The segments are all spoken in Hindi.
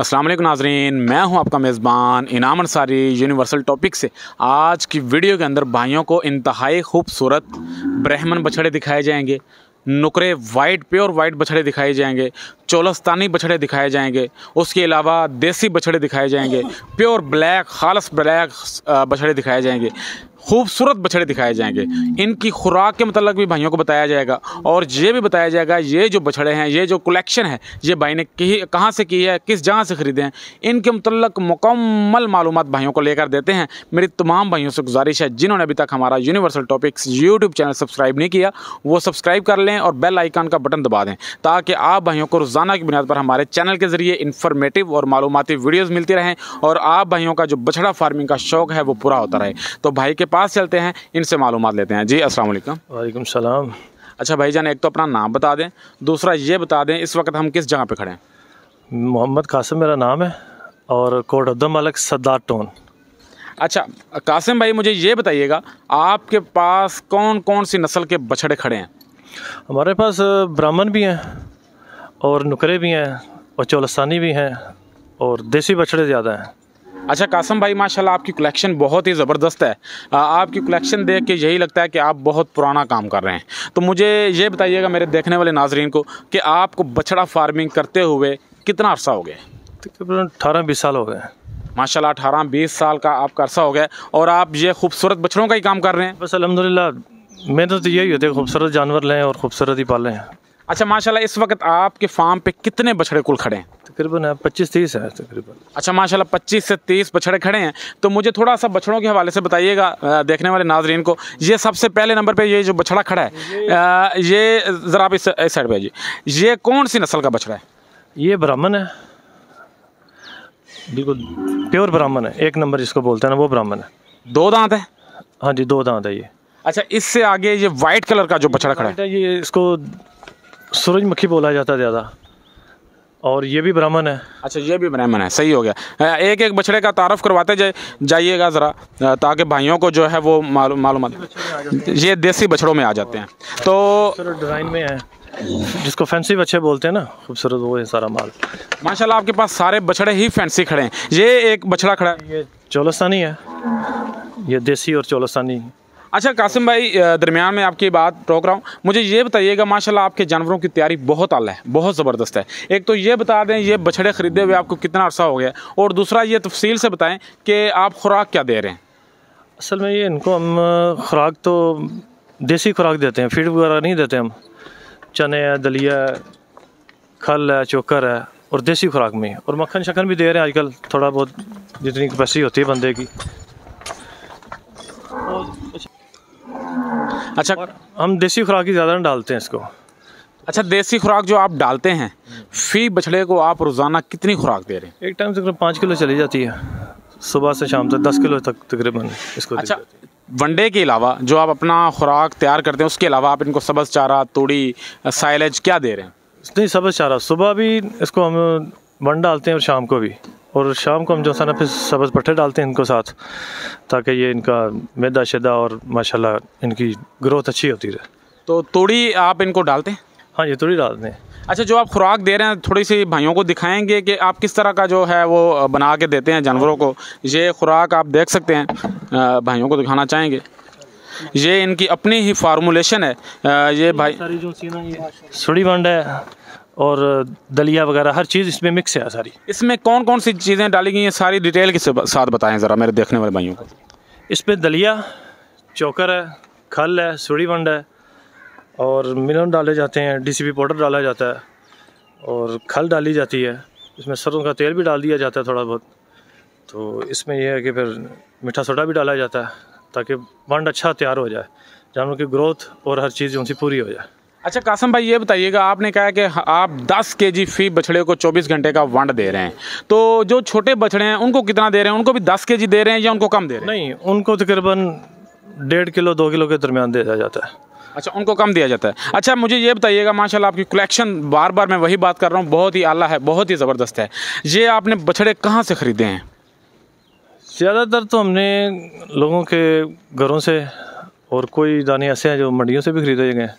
अस्सलाम वालेकुम नाजरीन मैं हूं आपका मेज़बान इनाम अंसारी यूनिवर्सल टॉपिक से आज की वीडियो के अंदर भाइयों को इंतहाई खूबसूरत ब्रह्मन बछड़े दिखाए जाएंगे नुकरे वाइट प्योर वाइट बछड़े दिखाए जाएंगे चोलस्तानी बछड़े दिखाए जाएंगे उसके अलावा देसी बछड़े दिखाए जाएंगे प्योर ब्लैक खालस ब्लैक बछड़े दिखाए जाएंगे खूबसूरत बछड़े दिखाए जाएंगे इनकी खुराक के मतलब भी भाइयों को बताया जाएगा और ये भी बताया जाएगा ये जो बछड़े हैं ये जो कलेक्शन है ये भाई ने कि कहाँ से की है किस जगह से ख़रीदे हैं इनके मतलब मुकम्मल मालूम भाइयों को लेकर देते हैं मेरी तमाम भाइयों से गुजारिश है जिन्होंने अभी तक हमारा universal topics YouTube channel subscribe नहीं किया वो सब्सक्राइब कर लें और बेल आइकान का बटन दबा दें ताकि आप भाइयों को रोज़ाना की बुनियाद पर हमारे चैनल के ज़रिए इन्फॉर्मेटिव और मालूमती वीडियोज़ मिलती रहें और आप भाइयों का जो बछड़ा फार्मिंग का शौक है वो पूरा होता रहे तो भाई के पास चलते हैं इनसे मालूम लेते हैं जी असलम वाईक सलाम अच्छा भाई जान एक तो अपना नाम बता दें दूसरा ये बता दें इस वक्त हम किस जगह पर खड़े हैं मोहम्मद कासिम मेरा नाम है और कोट अब्दुल मलक सद्दार टोन अच्छा कासिम भाई मुझे ये बताइएगा आपके पास कौन कौन सी नस्ल के बछड़े खड़े हैं हमारे पास ब्राह्मण भी हैं और नुकरे भी हैं और चौलस्तानी भी हैं और देसी बछड़े ज़्यादा हैं अच्छा कासम भाई माशाल्लाह आपकी कलेक्शन बहुत ही ज़बरदस्त है आपकी कलेक्शन देख के यही लगता है कि आप बहुत पुराना काम कर रहे हैं तो मुझे ये बताइएगा मेरे देखने वाले नाजरन को कि आपको बछड़ा फार्मिंग करते हुए कितना अर्सा हो गया तकरीबन अठारह बीस साल हो गए माशाल्लाह अठारह बीस साल का आपका अर्सा हो गया और आप ये खूबसूरत बछड़ों का ही काम कर रहे हैं बस अलहमदिल्ला मेहनत तो यही होती है खूबसूरत जानवर लें और खूबसूरत ही पालें अच्छा माशाल्लाह इस वक्त आपके फार्म पे कितने बछड़े कुल खड़े हैं तकरीबन है पच्चीस तीस है तकरीबन अच्छा माशाल्लाह पच्चीस से तीस बछड़े खड़े हैं तो मुझे थोड़ा सा बछड़ों के हवाले से बताइएगा देखने वाले नाजरीन को ये सबसे पहले नंबर पर ये जो बछड़ा खड़ा है ये ज़रा आप इस साइड पर जी ये कौन सी नस्ल का बछड़ा है ये ब्राह्मण है बिल्कुल प्योर ब्राह्मण है एक नंबर जिसको बोलते हैं ना वो ब्राह्मण है दो दांत है हाँ जी दो दांत है ये अच्छा इससे आगे ये वाइट कलर का जो बछड़ा खड़ा है ये इसको सूरजमुखी बोला जाता है ज़्यादा और ये भी ब्राह्मण है अच्छा ये भी ब्राह्मण है सही हो गया एक एक बछड़े का तारफ़ करवाते जाए जाइएगा ज़रा ताकि भाइयों को जो है वो मालूम मालूम ये देसी बछड़ों में आ जाते हैं तो डिज़ाइन में है जिसको फैंसी बच्चे बोलते हैं ना खूबसूरत वो है सारा माल माशाल्लाह आपके पास सारे बछड़े ही फैंसी खड़े हैं ये एक बछड़ा खड़ा है ये चोलस्तानी है ये देसी और चोलस्तानी अच्छा कासिम भाई दरमियान में आपकी बात रोक रहा हूँ मुझे ये बताइएगा माशाल्लाह आपके जानवरों की तैयारी बहुत आला है बहुत ज़बरदस्त है एक तो ये बता दें ये बछड़े ख़रीदे हुए आपको कितना अर्सा हो गया और दूसरा ये तफसील से बताएँ कि आप खुराक क्या दे रहे हैं असल में ये इनको हम खुराक तो देसी खुराक देते हैं फीड वगैरह नहीं देते हम चने है दलिया है खल है चोकर है और देसी खुराक में और मक्खन शक्खन भी दे रहे हैं आजकल थोड़ा बहुत जितनी कैपेसिटी होती है बंदे की अच्छा हम देसी खुराक ही ज़्यादा डालते हैं इसको अच्छा देसी खुराक जो आप डालते हैं फी बछड़े को आप रोज़ाना कितनी खुराक दे रहे हैं एक टाइम तकरीबन पाँच किलो चली जाती है सुबह से शाम तक दस किलो तक तकरीबन इसको अच्छा वनडे के अलावा जो आप अपना खुराक तैयार करते हैं उसके अलावा आप इनको सबज चारा तोड़ी साइलेज क्या दे रहे हैं नहीं सबज चारा सुबह भी इसको हम वन डालते हैं और शाम को भी और शाम को हम जो ना फिर सब्ज़ पट्टे डालते हैं इनको साथ ताकि ये इनका मैदा शदा और माशाल्लाह इनकी ग्रोथ अच्छी होती रहे तो तोड़ी आप इनको डालते हैं हाँ ये तोड़ी डालते हैं अच्छा जो आप खुराक दे रहे हैं थोड़ी सी भाइयों को दिखाएंगे कि आप किस तरह का जो है वो बना के देते हैं जानवरों को ये खुराक आप देख सकते हैं भाइयों को दिखाना चाहेंगे ये इनकी अपनी ही फार्मूलेशन है ये भाई सुड़ी बंड है और दलिया वगैरह हर चीज़ इसमें मिक्स है सारी इसमें कौन कौन सी चीज़ें डाली गई हैं सारी डिटेल के साथ बताएं ज़रा मेरे देखने वाले भाइयों को इसमें दलिया चोकर है खल है सूढ़ी वंड है और मिलन डाले जाते हैं डीसीपी पाउडर डाला जाता है और खल डाली जाती है इसमें सरसों का तेल भी डाल दिया जाता है थोड़ा बहुत तो इसमें यह है कि फिर मीठा सोडा भी डाला जाता है ताकि वंड अच्छा तैयार हो जाए जानवर की ग्रोथ और हर चीज़ उनसे पूरी हो जाए अच्छा कासम भाई ये बताइएगा आपने कहा कि आप 10 के जी फी बछड़े को 24 घंटे का वंड दे रहे हैं तो जो छोटे बछड़े हैं उनको कितना दे रहे हैं उनको भी 10 के जी दे रहे हैं या उनको कम दे रहे हैं नहीं उनको तकरीबन डेढ़ किलो दो किलो के दरमियान दे दिया जाता है अच्छा उनको कम दिया जाता है अच्छा मुझे ये बताइएगा माशाला आपकी कलेक्शन बार बार मैं वही बात कर रहा हूँ बहुत ही आला है बहुत ही ज़बरदस्त है ये आपने बछड़े कहाँ से ख़रीदे हैं ज़्यादातर तो हमने लोगों के घरों से और कोई दाने ऐसे हैं जो मंडियों से भी खरीदे गए हैं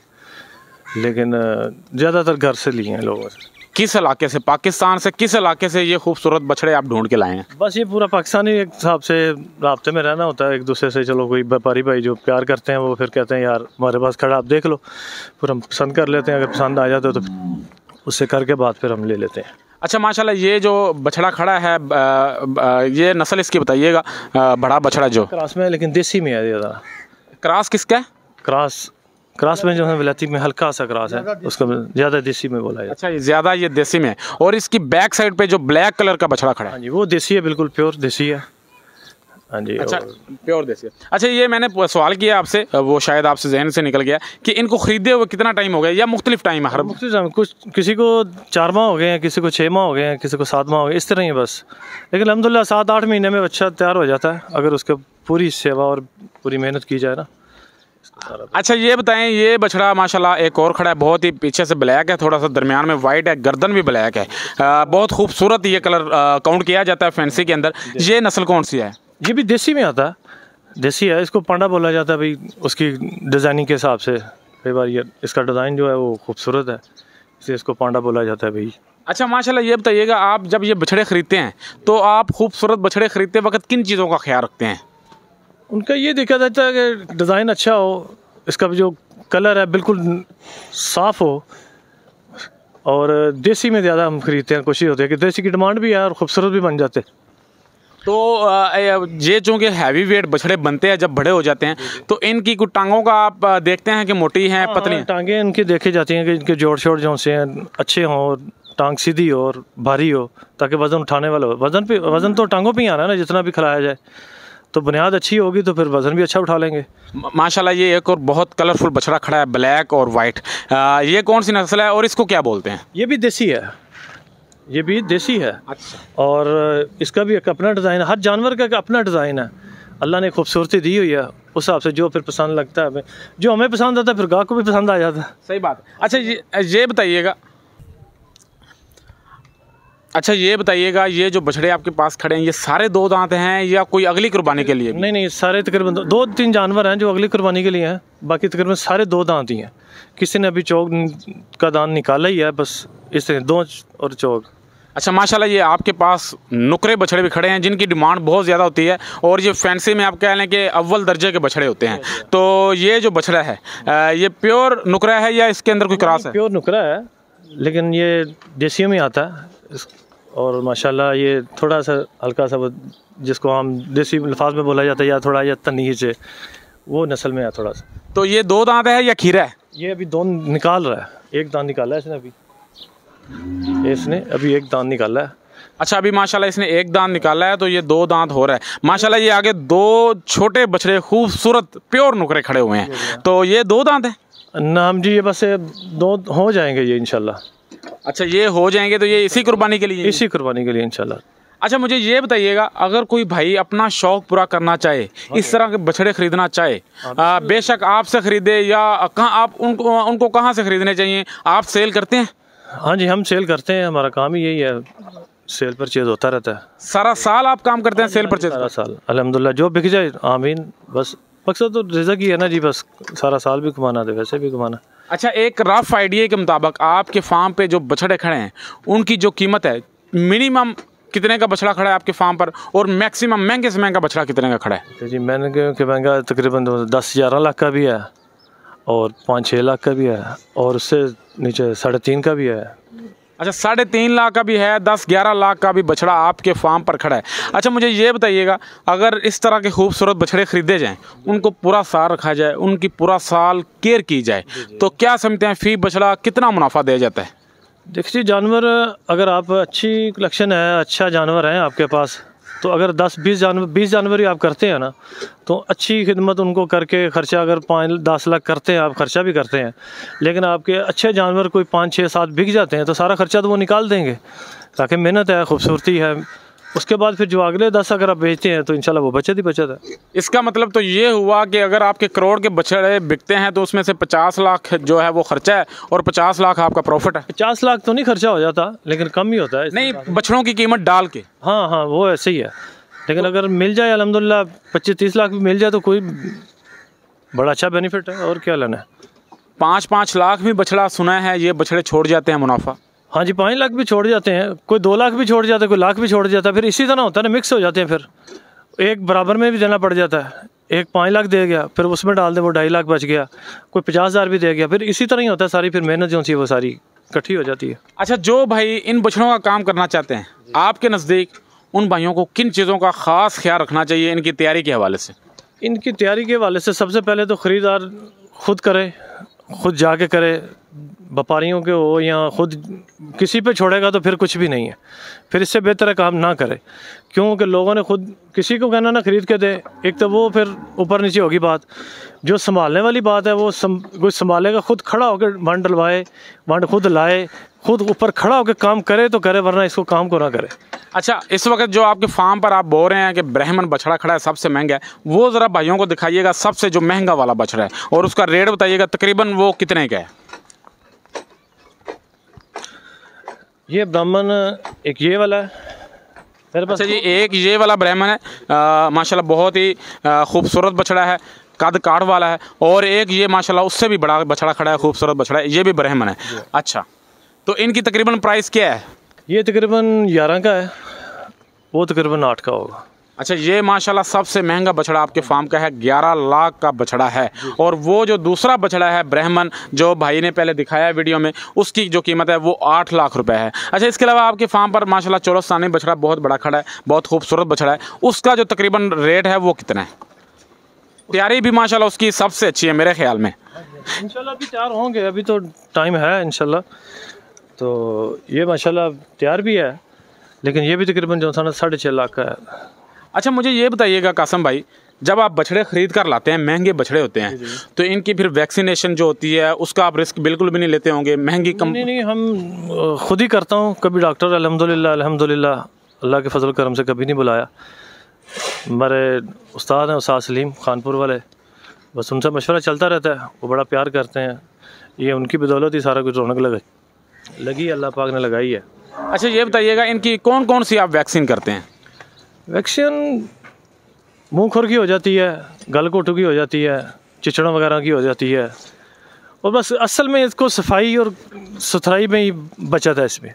लेकिन ज़्यादातर घर से लिए हैं लोगों से किस इलाके से पाकिस्तान से किस इलाके से ये खूबसूरत बछड़े आप ढूंढ के लाए हैं बस ये पूरा पाकिस्तानी हिसाब से रबते में रहना होता है एक दूसरे से चलो कोई व्यापारी भाई जो प्यार करते हैं वो फिर कहते हैं यार हमारे पास खड़ा आप देख लो फिर हम पसंद कर लेते हैं अगर पसंद आ जाते हो तो उससे करके बाद फिर हम ले लेते हैं अच्छा माशाल्लाह ये जो बछड़ा खड़ा है ये नस्ल इसकी बताइएगा बड़ा बछड़ा जो क्रास में है लेकिन देसी में है ज़्यादा क्रास किसका है क्रास क्रास में जो है विलायती में हल्का सा क्रास है उसको ज़्यादा देसी में बोला अच्छा ये ज़्यादा ये देसी में और इसकी बैक साइड पे जो ब्लैक कलर का बछड़ा खड़ा है हाँ जी वो देसी है बिल्कुल प्योर देसी है हाँ जी अच्छा प्योर देसी अच्छा ये मैंने सवाल किया आपसे वो शायद आपसे जहन से निकल गया कि इनको खरीदे हुए कितना टाइम हो गया या मुख्तलिफ टाइम हर कुछ किसी को चार माह हो गए हैं किसी को छः माह हो गए हैं किसी को सात माह हो गए इस तरह ही बस लेकिन अलहमदिल्ला सात आठ महीने में अच्छा तैयार हो जाता है अगर उसके पूरी सेवा और पूरी मेहनत की जाए ना अच्छा ये बताएं ये बछड़ा माशाल्लाह एक और खड़ा है बहुत ही पीछे से ब्लैक है थोड़ा सा दरमियान में वाइट है गर्दन भी ब्लैक है आ, बहुत खूबसूरत ये कलर काउंट किया जाता है फैंसी के अंदर ये नस्ल कौन सी है ये भी देसी में आता है देसी है इसको पांडा बोला जाता है भाई उसकी डिज़ाइनिंग के हिसाब से कई बार ये इसका डिज़ाइन जो है वो खूबसूरत है इसलिए इसको पांडा बोला जाता है भाई अच्छा माशाल्लाह ये बताइएगा आप जब ये बछड़े खरीदते हैं तो आप खूबसूरत बछड़े खरीदते वक्त किन चीज़ों का ख्याल रखते हैं उनका ये देखा जाता है कि डिज़ाइन अच्छा हो इसका जो कलर है बिल्कुल साफ़ हो और देसी में ज़्यादा हम खरीदते हैं कोशिश होती है कि देसी की डिमांड भी है और ख़ूबसूरत भी बन जाते तो ये चूँकि हैवी वेट बछड़े बनते हैं जब बड़े हो जाते हैं तो इनकी कुछ टांगों का आप देखते हैं कि मोटी हैं हाँ, पतली हाँ, टांगें इनकी देखी जाती हैं कि इनके जोड़ शोर जो से हैं अच्छे हों टांग सीधी हो और भारी हो ताकि वज़न उठाने वाला हो वज़न पे वज़न तो टांगों पर ही आ रहा है ना जितना भी खिलाया जाए तो बुनियाद अच्छी होगी तो फिर वज़न भी अच्छा उठा लेंगे माशाल्लाह ये एक और बहुत कलरफुल बछड़ा खड़ा है ब्लैक और वाइट ये कौन सी नस्ल है और इसको क्या बोलते हैं ये भी देसी है ये भी देसी है अच्छा और इसका भी एक अपना डिज़ाइन हर जानवर का अपना डिज़ाइन है अल्लाह ने खूबसूरती दी हुई है उस हिसाब से जो फिर पसंद लगता है जो हमें पसंद आता है फिर गाह को भी पसंद आ जाता है सही बात अच्छा ये ये बताइएगा अच्छा ये बताइएगा ये जो बछड़े आपके पास खड़े हैं ये सारे दो दांत हैं या कोई अगली कुर्बानी के लिए नहीं नहीं सारे तकरीबन दो तीन जानवर हैं जो अगली कुर्बानी के लिए हैं बाकी तकरीबन सारे दो दांत ही हैं किसी ने अभी चौक का दांत निकाला ही है बस इस दो और चौक अच्छा माशाल्लाह ये आपके पास नुकरे बछड़े भी खड़े हैं जिनकी डिमांड बहुत ज़्यादा होती है और ये फैंसी में आप कह लें कि अव्वल दर्जे के बछड़े होते हैं तो ये जो बछड़ा है ये प्योर नुकरा है या इसके अंदर कोई क्रास है प्योर नुकरा है लेकिन ये देसियों में आता है और माशाल्लाह ये थोड़ा सा हल्का सा जिसको हम देसी लफाज में बोला जाता है या थोड़ा या तनीज है वो नस्ल में है थोड़ा सा तो ये दो दांत है या खीरा है ये अभी दो निकाल रहा है एक दांत निकाला है इसने अभी इसने अभी एक दांत निकाला है अच्छा अभी माशाल्लाह इसने एक दांत निकाला है तो ये दो दांत हो रहा है माशाल्लाह ये आगे दो छोटे बछड़े खूबसूरत प्योर नुकरे खड़े हुए हैं तो ये दो दांत है नाम जी ये बस दो हो जाएंगे ये इनशाला अच्छा ये हो जाएंगे तो ये इसी कुर्बानी के लिए इसी कुर्बानी के लिए इनशाला अच्छा मुझे ये बताइएगा अगर कोई भाई अपना शौक पूरा करना चाहे हाँ इस तरह के बछड़े खरीदना चाहे हाँ बेशक आपसे खरीदे या कहाँ आप उनको उनको कहाँ से खरीदने चाहिए आप सेल करते हैं हाँ जी हम सेल करते हैं हमारा काम ही यही है सेल परचेज होता रहता है सारा साल आप काम करते हैं हाँ सेल परचेज सारा साल अलहमदिल्ला जो बिक जाए आमीन बस मकसद तो रिजक ही है ना जी बस सारा साल भी कमाना था तो वैसे भी कमाना अच्छा एक रफ आइडिया के मुताबिक आपके फार्म पे जो बछड़े खड़े हैं उनकी जो कीमत है मिनिमम कितने का बछड़ा खड़ा है आपके फार्म पर और मैक्सिमम महंगे से महंगा बछड़ा कितने का खड़ा है तो जी महंगे के महंगा तकरीबन दस ग्यारह लाख का भी है और पाँच छः लाख का भी है और उससे नीचे साढ़े तीन का भी है अच्छा साढ़े तीन लाख का भी है दस ग्यारह लाख का भी बछड़ा आपके फार्म पर खड़ा है अच्छा मुझे ये बताइएगा अगर इस तरह के खूबसूरत बछड़े खरीदे जाएँ उनको पूरा साल रखा जाए उनकी पूरा साल केयर की जाए तो क्या समझते हैं फी बछड़ा कितना मुनाफा दिया जाता है देखिए जानवर अगर आप अच्छी कलेक्शन है अच्छा जानवर है आपके पास तो अगर 10 20 जानवर बीस जानवर ही आप करते हैं ना तो अच्छी खिदमत उनको करके ख़र्चा अगर पाँच दस लाख करते हैं आप ख़र्चा भी करते हैं लेकिन आपके अच्छे जानवर कोई पाँच छः सात बिक जाते हैं तो सारा ख़र्चा तो वो निकाल देंगे ताकि मेहनत है खूबसूरती है उसके बाद फिर जो अगले दस अगर आप बेचते हैं तो इनशाला वो बचत ही बचत है इसका मतलब तो ये हुआ कि अगर आपके करोड़ के बछड़े बिकते हैं तो उसमें से पचास लाख जो है वो खर्चा है और पचास लाख आपका प्रॉफिट है पचास लाख तो नहीं खर्चा हो जाता लेकिन कम ही होता है नहीं बछड़ों की कीमत डाल के हाँ हाँ वो ऐसे ही है लेकिन अगर मिल जाए अलहमदिल्ला पच्चीस तीस लाख भी मिल जाए तो कोई बड़ा अच्छा बेनिफिट है और क्या लेना है पाँच पाँच लाख भी बछड़ा सुना है ये बछड़े छोड़ जाते हैं मुनाफा हाँ जी पाँच लाख भी छोड़ जाते हैं कोई दो लाख भी छोड़ जाता है कोई लाख भी छोड़ जाता है फिर इसी तरह होता है ना मिक्स हो जाते हैं फिर एक बराबर में भी देना पड़ जाता है एक पाँच लाख दे गया फिर उसमें डाल दे वो ढाई लाख बच गया कोई पचास हज़ार भी दे गया फिर इसी तरह ही होता है सारी फिर मेहनत जो सी वो सारी इकट्ठी हो जाती है अच्छा जो भाई इन बछड़ों का काम करना चाहते हैं आपके नज़दीक उन भाइयों को किन चीज़ों का ख़ास ख्याल रखना चाहिए इनकी तैयारी के हवाले से इनकी तैयारी के हवाले से सबसे पहले तो ख़रीदार खुद करे खुद जाके करे व्यापारियों के हो या खुद किसी पे छोड़ेगा तो फिर कुछ भी नहीं है फिर इससे बेहतर काम ना करे क्योंकि लोगों ने खुद किसी को कहना ना ख़रीद के दे एक तो वो फिर ऊपर नीचे होगी बात जो संभालने वाली बात है वो सम, कुछ संभालेगा खुद खड़ा होकर बंड डलवाए बंड खुद लाए खुद ऊपर खड़ा होकर काम करे तो करे वरना इसको काम को ना करे अच्छा इस वक्त जो आपके फार्म पर आप बोल रहे हैं कि ब्राह्मण बछड़ा खड़ा है सबसे महंगा है वो ज़रा भाइयों को दिखाइएगा सबसे जो महंगा वाला बछड़ा है और उसका रेट बताइएगा तकरीबन वो कितने का है ये ब्राह्मण एक ये वाला है अच्छा जी तो- एक ये वाला ब्राह्मण है माशाल्लाह बहुत ही खूबसूरत बछड़ा है कद काट वाला है और एक ये माशाल्लाह उससे भी बड़ा बछड़ा खड़ा है खूबसूरत बछड़ा है ये भी ब्राह्मण है अच्छा तो इनकी तकरीबन प्राइस क्या है ये तकरीबन ग्यारह का है वो तकरीबन आठ का होगा अच्छा ये माशाल्लाह सबसे महंगा बछड़ा आपके फार्म का है ग्यारह लाख का बछड़ा है और वो जो दूसरा बछड़ा है ब्रह्मन जो भाई ने पहले दिखाया है वीडियो में उसकी जो कीमत है वो आठ लाख रुपए है अच्छा इसके अलावा आपके फार्म पर माशाल्लाह चौरस्तानी बछड़ा बहुत बड़ा खड़ा है बहुत खूबसूरत बछड़ा है उसका जो तकरीबन रेट है वो कितना है तैयारी भी माशाला उसकी सबसे अच्छी है मेरे ख्याल में इनशाला अभी तैयार होंगे अभी तो टाइम है इनशाला तो ये माशाला तैयार भी है लेकिन ये भी तकरीबन जो साढ़े छः लाख का है अच्छा मुझे ये बताइएगा कासम भाई जब आप बछड़े खरीद कर लाते हैं महंगे बछड़े होते हैं तो इनकी फिर वैक्सीनेशन जो होती है उसका आप रिस्क बिल्कुल भी नहीं लेते होंगे महंगी कम नहीं, नहीं हम खुद ही करता हूँ कभी डॉक्टर अलहमदिल्ला अलहमदिल्ला अल्लाह के फजल करम से कभी नहीं बुलाया हमारे उस्ताद हैं उस्ताद सलीम खानपुर वाले बस उनसे मशवरा चलता रहता है वो बड़ा प्यार करते हैं ये उनकी बदौलत ही सारा कुछ रौनक लग लगी अल्लाह पाक ने लगाई है अच्छा ये बताइएगा इनकी कौन कौन सी आप वैक्सीन करते हैं वैक्सीन मुँह खुर की हो जाती है गल कोटू की हो जाती है चिचड़ों वगैरह की हो जाती है और बस असल में इसको सफाई और सुथराई में ही बचत है इसमें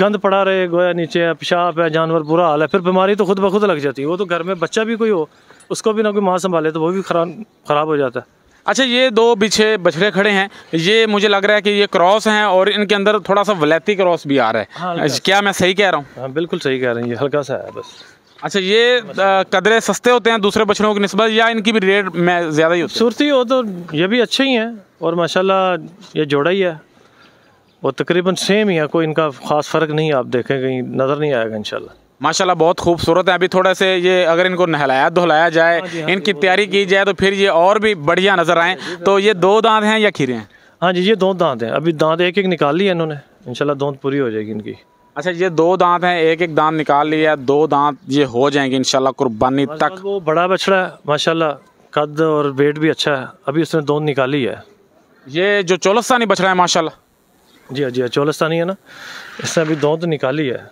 गंद पड़ा रहे गोया नीचे है पेशाब है जानवर बुरा हाल है फिर बीमारी तो खुद ब खुद लग जाती है वो तो घर में बच्चा भी कोई हो उसको भी ना कोई माँ संभाले तो वो भी खराब खराब हो जाता है अच्छा ये दो पीछे बछड़े खड़े हैं ये मुझे लग रहा है कि ये क्रॉस हैं और इनके अंदर थोड़ा सा वलैती क्रॉस भी आ रहा है हाँ, क्या मैं सही कह रहा हूँ हाँ बिल्कुल सही कह रही है हल्का सा है बस अच्छा ये कदरे सस्ते होते हैं दूसरे बछड़ों की नस्बत या इनकी भी रेट में ज़्यादा ही होती सुरती हो तो ये भी अच्छे ही हैं और माशाल्लाह ये जोड़ा ही है और तकरीबन सेम ही है कोई इनका ख़ास फ़र्क नहीं आप देखें कहीं नज़र नहीं आएगा इंशाल्लाह माशाल्लाह बहुत खूबसूरत है अभी थोड़ा से ये अगर इनको नहलाया धुलाया जाए हाँ हाँ इनकी तो तैयारी की जाए तो फिर ये और भी बढ़िया नज़र आएँ तो ये दो दांत हैं या खीरे हैं हाँ जी ये दो दांत हैं अभी दांत एक एक निकाल लिया इन्होंने इंशाल्लाह दांत पूरी हो जाएगी इनकी अच्छा ये दो दांत हैं एक एक दांत निकाल लिया दो दांत ये हो जाएंगे इनशाला कुर्बानी तक वो बड़ा बछड़ा है माशाल्लाह कद और वेट भी अच्छा है अभी उसने दो निकाली है ये जो चोलस्तानी बछड़ा है माशाल्लाह जी हाँ जी हाँ चोलस्तानी है ना इसने अभी दोंद तो निकाली है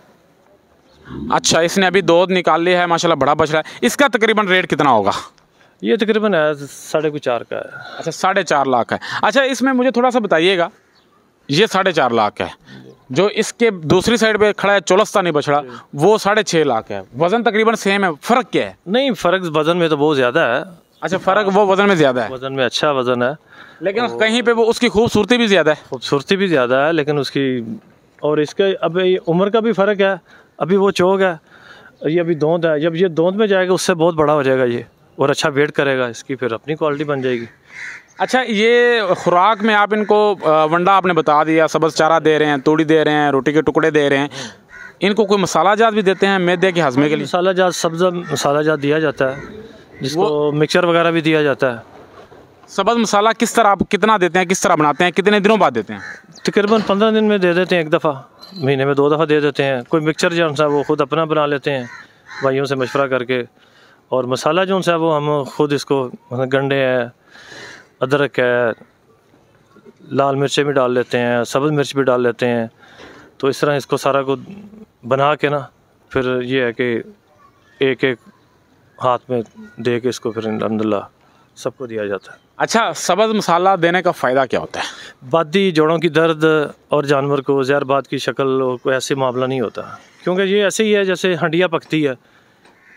अच्छा इसने अभी तो निकाल निकाली है माशाला बड़ा बछड़ा है इसका तकरीबन रेट कितना होगा ये तकरीबन है साढ़े को चार का है अच्छा साढ़े चार लाख है अच्छा इसमें मुझे थोड़ा सा बताइएगा ये साढ़े चार लाख है जो इसके दूसरी साइड पे खड़ा है चौलस्ता नहीं बछड़ा वो साढ़े छह लाख है वजन तकरीबन सेम है फर्क क्या है नहीं फर्क वजन में तो बहुत ज़्यादा है अच्छा फर्क वो वजन में ज्यादा है वजन में अच्छा वजन है लेकिन कहीं पे वो उसकी खूबसूरती भी ज्यादा है खूबसूरती भी ज्यादा है लेकिन उसकी और इसके अब उम्र का भी फर्क है अभी वो चौक है ये अभी दोंद है जब ये दोंद में जाएगा उससे बहुत बड़ा हो जाएगा ये और अच्छा वेट करेगा इसकी फिर अपनी क्वालिटी बन जाएगी अच्छा ये खुराक में आप इनको वंडा आपने बता दिया सबज चारा दे रहे हैं तूड़ी दे रहे हैं रोटी के टुकड़े दे रहे हैं इनको कोई मसाला जात भी देते हैं मैदे के हाजमे के लिए मसाला जात सब्जा मसाला जात दिया जाता है जिसको मिक्सचर वगैरह भी दिया जाता है सबज मसाला किस तरह आप कितना देते हैं किस तरह बनाते हैं कितने दिनों बाद देते हैं तकरीबन पंद्रह दिन में दे देते हैं एक दफ़ा महीने में दो दफ़ा दे देते हैं कोई मिक्सचर जो है वो खुद अपना बना लेते हैं भाइयों से मशवरा करके और मसाला जो है वो हम खुद इसको मतलब गंडे हैं अदरक है लाल मिर्चें भी डाल लेते हैं सब्ज़ मिर्च भी डाल लेते हैं तो इस तरह इसको सारा को बना के ना फिर ये है कि एक एक हाथ में दे के इसको फिर अलहमदिल्ला सबको दिया जाता है अच्छा सब्ज़ मसाला देने का फ़ायदा क्या होता है बादी जोड़ों की दर्द और जानवर को जहरबाद की शक्ल को ऐसे मामला नहीं होता क्योंकि ये ऐसे ही है जैसे हंडिया पकती है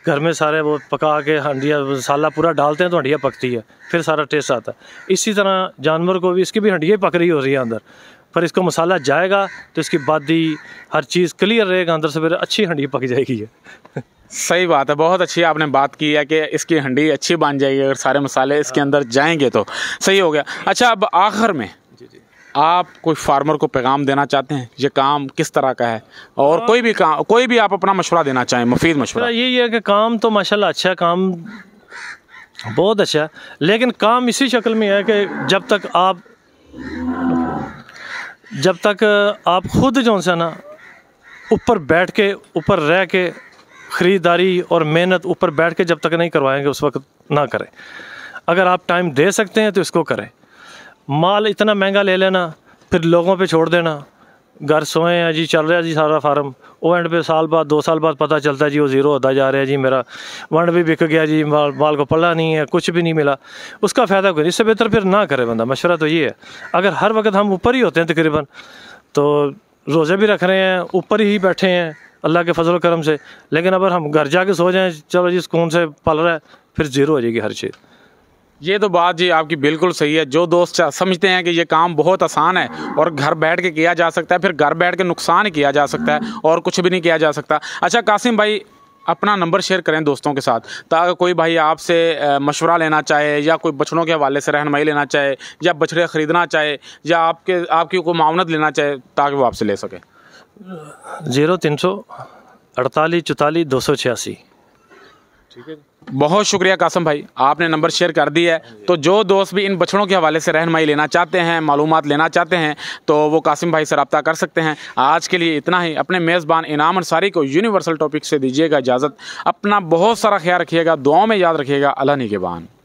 घर में सारे वो पका के हंडिया मसाला पूरा डालते हैं तो हंडिया पकती है फिर सारा टेस्ट आता है इसी तरह जानवर को भी इसकी भी हंडिया पक रही हो रही है अंदर पर इसको मसाला जाएगा तो इसकी बादी हर चीज़ क्लियर रहेगा अंदर से फिर अच्छी हंडी पक जाएगी है सही बात है बहुत अच्छी आपने बात की है कि इसकी हंडी अच्छी बन जाएगी अगर सारे मसाले इसके हाँ। अंदर जाएंगे तो सही हो गया अच्छा अब आखिर में आप कोई फार्मर को पैगाम देना चाहते हैं ये काम किस तरह का है और आ, हाँ। कोई भी काम कोई भी आप अपना मशवरा देना चाहें मुफीद मशवरा यही है कि काम तो माशाल्लाह अच्छा काम बहुत अच्छा लेकिन काम इसी शक्ल में है कि जब तक आप जब तक आप खुद जो है ना ऊपर बैठ के ऊपर रह के ख़रीदारी और मेहनत ऊपर बैठ के जब तक नहीं करवाएंगे उस वक्त ना करें अगर आप टाइम दे सकते हैं तो इसको करें माल इतना महंगा ले लेना फिर लोगों पे छोड़ देना घर सोए हैं जी चल रहा है जी सारा फार्म वो एंड पे साल बाद दो साल बाद पता चलता है जी वो ज़ीरो होता जा रहा है जी मेरा वंड भी बिक गया जी माल माल को पला नहीं है कुछ भी नहीं मिला उसका फ़ायदा कोई इससे बेहतर फिर ना करे बंदा मशवरा तो ये है अगर हर वक्त हम ऊपर ही होते हैं तकरीबन तो रोज़े भी रख रहे हैं ऊपर ही बैठे हैं अल्लाह के फजल करम से लेकिन अगर हम घर जाके सो जाएँ चलो जी सुकून से पल रहा है फिर ज़ीरो हो जाएगी हर चीज़ ये तो बात जी आपकी बिल्कुल सही है जो दोस्त समझते हैं कि ये काम बहुत आसान है और घर बैठ के किया जा सकता है फिर घर बैठ के नुकसान किया जा सकता है और कुछ भी नहीं किया जा सकता अच्छा कासिम भाई अपना नंबर शेयर करें दोस्तों के साथ ताकि कोई भाई आपसे मशवरा लेना चाहे या कोई बछड़ों के हवाले से रहनमई लेना चाहे या बछड़े ख़रीदना चाहे या आपके आपकी कोई मावनत लेना चाहे ताकि वो आपसे ले सके ज़ीरो तीन सौ अड़तालीस चौतालीस दो सौ छियासी ठीक है बहुत शुक्रिया कासम भाई आपने नंबर शेयर कर दिया है तो जो दोस्त भी इन बछड़ों के हवाले से रहनमाई लेना चाहते हैं मालूम लेना चाहते हैं तो वो कासिम भाई से रबता कर सकते हैं आज के लिए इतना ही अपने मेज़बान इनाम अंसारी को यूनिवर्सल टॉपिक से दीजिएगा इजाज़त अपना बहुत सारा ख्याल रखिएगा दुआओं में याद रखिएगा अल्लाह निगेबान